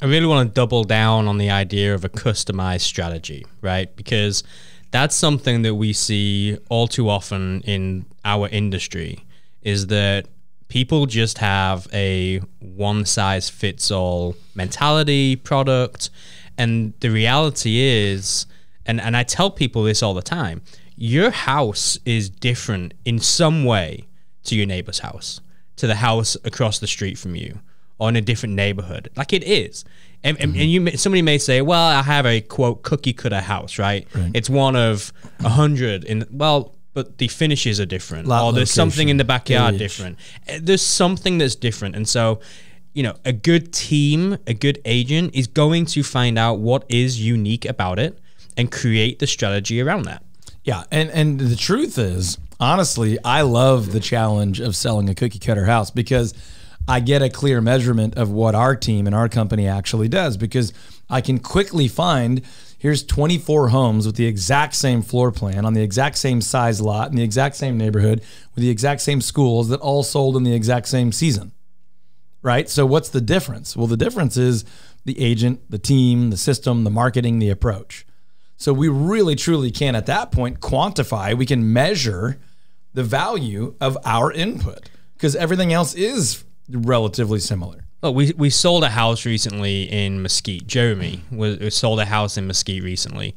I really want to double down on the idea of a customized strategy, right? Because that's something that we see all too often in our industry is that people just have a one size fits all mentality product. And the reality is, and, and I tell people this all the time your house is different in some way to your neighbor's house, to the house across the street from you, on a different neighborhood. Like it is. And, mm-hmm. and, you somebody may say, well, I have a quote cookie cutter house, right? right. It's one of a hundred in well, but the finishes are different, Lot or there's location, something in the backyard age. different. Uh, there's something that's different, and so you know, a good team, a good agent is going to find out what is unique about it and create the strategy around that. Yeah, and and the truth is, honestly, I love the challenge of selling a cookie cutter house because I get a clear measurement of what our team and our company actually does because I can quickly find here's 24 homes with the exact same floor plan on the exact same size lot in the exact same neighborhood with the exact same schools that all sold in the exact same season. Right? So what's the difference? Well, the difference is the agent, the team, the system, the marketing, the approach. So we really truly can at that point quantify, we can measure the value of our input because everything else is relatively similar. Look, oh, we, we sold a house recently in Mesquite. Jeremy was, was uh, sold a house in Mesquite recently,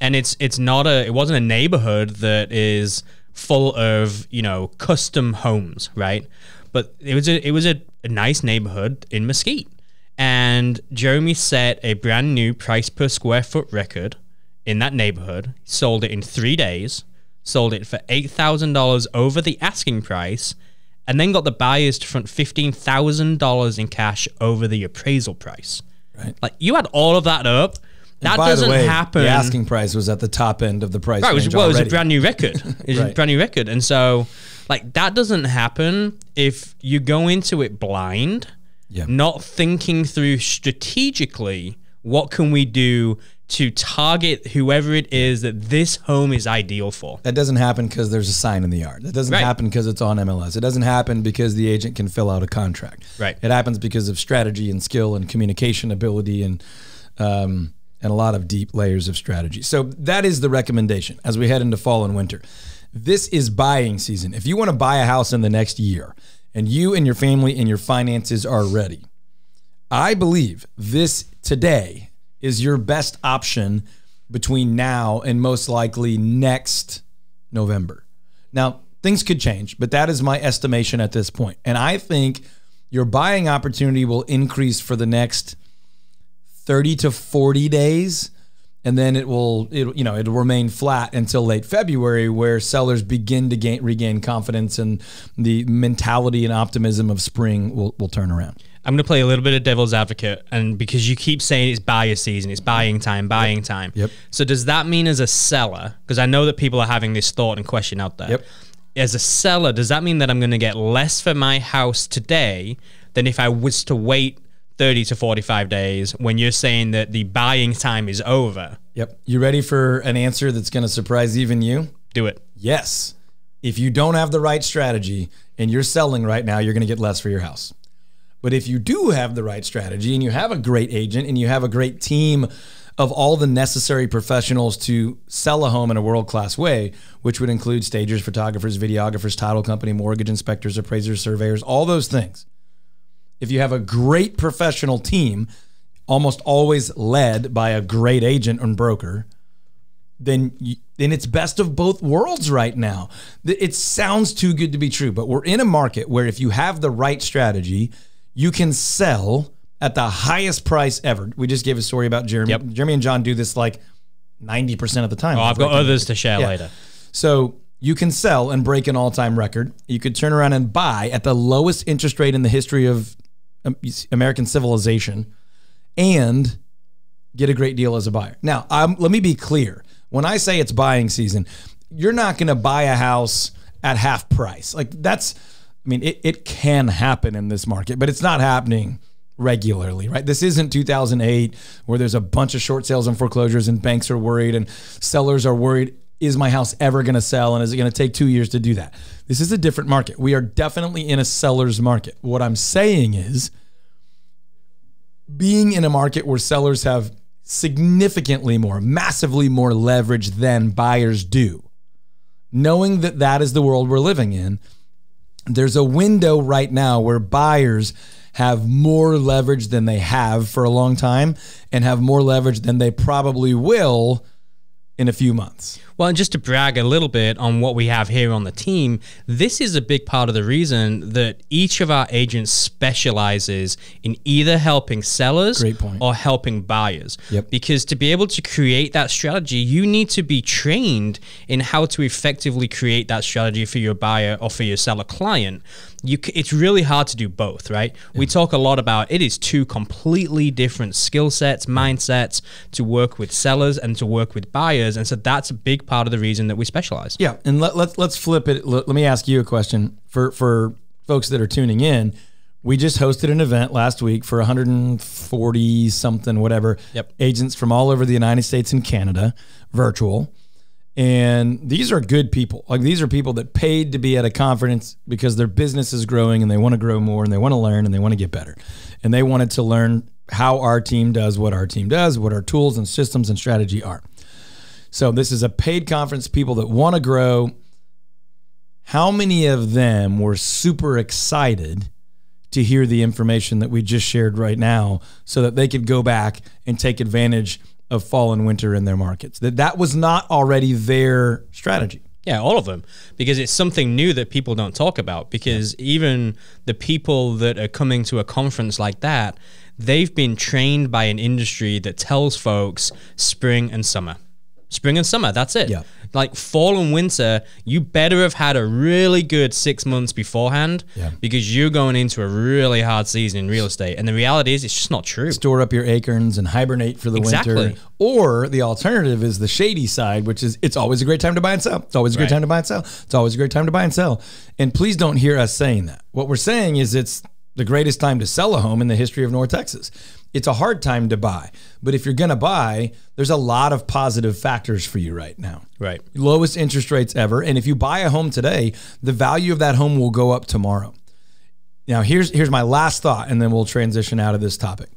and it's it's not a it wasn't a neighborhood that is full of you know custom homes, right? But it was a it was a, a nice neighborhood in Mesquite, and Jeremy set a brand new price per square foot record in that neighborhood. Sold it in three days. Sold it for eight thousand dollars over the asking price and then got the buyers to front $15,000 in cash over the appraisal price. Right. Like you had all of that up. That doesn't the way, happen. The asking price was at the top end of the price. Right, range was, well, it was a brand new record. It's right. a brand new record. And so like that doesn't happen if you go into it blind, yeah. not thinking through strategically what can we do to target whoever it is that this home is ideal for. That doesn't happen because there's a sign in the yard. That doesn't right. happen because it's on MLS. It doesn't happen because the agent can fill out a contract. Right. It happens because of strategy and skill and communication ability and um, and a lot of deep layers of strategy. So that is the recommendation as we head into fall and winter. This is buying season. If you want to buy a house in the next year and you and your family and your finances are ready, I believe this today is your best option between now and most likely next November. Now, things could change, but that is my estimation at this point. And I think your buying opportunity will increase for the next 30 to 40 days and then it will it you know it'll remain flat until late February where sellers begin to gain regain confidence and the mentality and optimism of spring will, will turn around. I'm going to play a little bit of devil's advocate, and because you keep saying it's buyer season, it's buying time, buying yep. time. Yep. So does that mean as a seller? Because I know that people are having this thought and question out there. Yep. As a seller, does that mean that I'm going to get less for my house today than if I was to wait 30 to 45 days when you're saying that the buying time is over? Yep. You ready for an answer that's going to surprise even you? Do it. Yes. If you don't have the right strategy and you're selling right now, you're going to get less for your house. But if you do have the right strategy and you have a great agent and you have a great team of all the necessary professionals to sell a home in a world class way, which would include stagers, photographers, videographers, title company, mortgage inspectors, appraisers, surveyors, all those things. If you have a great professional team, almost always led by a great agent and broker, then you, then it's best of both worlds right now. It sounds too good to be true, but we're in a market where if you have the right strategy, you can sell at the highest price ever. We just gave a story about Jeremy. Yep. Jeremy and John do this like 90% of the time. Oh, I've got others to share yeah. later. So you can sell and break an all time record. You could turn around and buy at the lowest interest rate in the history of um, American civilization and get a great deal as a buyer. Now, I'm, um, let me be clear. When I say it's buying season, you're not going to buy a house at half price. Like that's I mean, it, it can happen in this market, but it's not happening regularly, right? This isn't 2008 where there's a bunch of short sales and foreclosures and banks are worried and sellers are worried. Is my house ever going to sell? And is it going to take two years to do that? This is a different market. We are definitely in a seller's market. What I'm saying is being in a market where sellers have significantly more, massively more leverage than buyers do, knowing that that is the world we're living in there's a window right now where buyers have more leverage than they have for a long time and have more leverage than they probably will in a few months. Well, and just to brag a little bit on what we have here on the team, this is a big part of the reason that each of our agents specializes in either helping sellers or helping buyers. Yep. Because to be able to create that strategy, you need to be trained in how to effectively create that strategy for your buyer or for your seller client. You, it's really hard to do both, right? Yeah. We talk a lot about it is two completely different skill sets, mindsets to work with sellers and to work with buyers. And so that's a big part part of the reason that we specialize. Yeah, and let, let's let's flip it. Let, let me ask you a question for for folks that are tuning in. We just hosted an event last week for 140 something whatever yep. agents from all over the United States and Canada, virtual. And these are good people. Like these are people that paid to be at a conference because their business is growing and they want to grow more and they want to learn and they want to get better. And they wanted to learn how our team does what our team does, what our tools and systems and strategy are. So this is a paid conference, people that want to grow. How many of them were super excited to hear the information that we just shared right now so that they could go back and take advantage of fall and winter in their markets? That that was not already their strategy. Yeah, all of them, because it's something new that people don't talk about. Because yeah. even the people that are coming to a conference like that, they've been trained by an industry that tells folks spring and summer spring and summer. That's it. Yeah. Like fall and winter, you better have had a really good six months beforehand yeah. because you're going into a really hard season in real estate. And the reality is, it's just not true. Store up your acorns and hibernate for the exactly. winter. Or the alternative is the shady side, which is it's always a great time to buy and sell. It's always a great right. time to buy and sell. It's always a great time to buy and sell. And please don't hear us saying that. What we're saying is it's the greatest time to sell a home in the history of North Texas it's a hard time to buy. But if you're going to buy, there's a lot of positive factors for you right now. Right. Lowest interest rates ever. And if you buy a home today, the value of that home will go up tomorrow. Now, here's here's my last thought and then we'll transition out of this topic.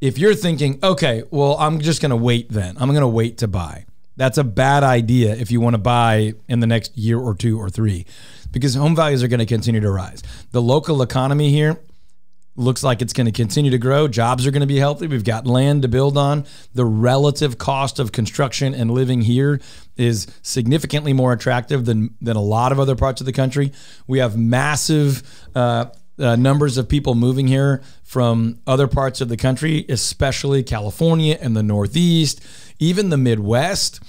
If you're thinking, "Okay, well, I'm just going to wait then. I'm going to wait to buy." That's a bad idea if you want to buy in the next year or two or three because home values are going to continue to rise. The local economy here looks like it's going to continue to grow. Jobs are going to be healthy. We've got land to build on. The relative cost of construction and living here is significantly more attractive than than a lot of other parts of the country. We have massive uh, uh, numbers of people moving here from other parts of the country, especially California and the Northeast, even the Midwest.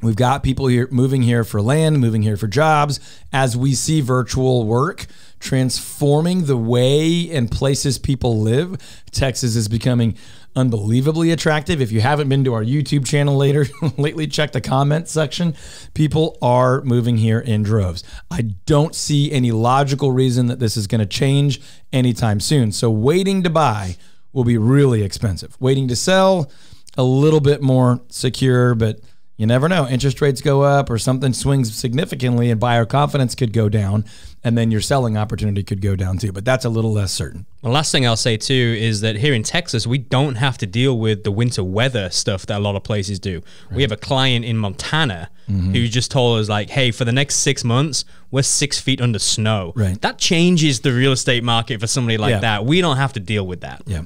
We've got people here moving here for land, moving here for jobs. As we see virtual work, transforming the way and places people live. Texas is becoming unbelievably attractive. If you haven't been to our YouTube channel later lately, check the comment section. People are moving here in droves. I don't see any logical reason that this is going to change anytime soon. So waiting to buy will be really expensive. Waiting to sell a little bit more secure, but you never know. Interest rates go up or something swings significantly and buyer confidence could go down and then your selling opportunity could go down too, but that's a little less certain. The last thing I'll say too is that here in Texas, we don't have to deal with the winter weather stuff that a lot of places do. Right. We have a client in Montana mm-hmm. who just told us like, "Hey, for the next 6 months, we're 6 feet under snow." Right. That changes the real estate market for somebody like yeah. that. We don't have to deal with that. Yeah.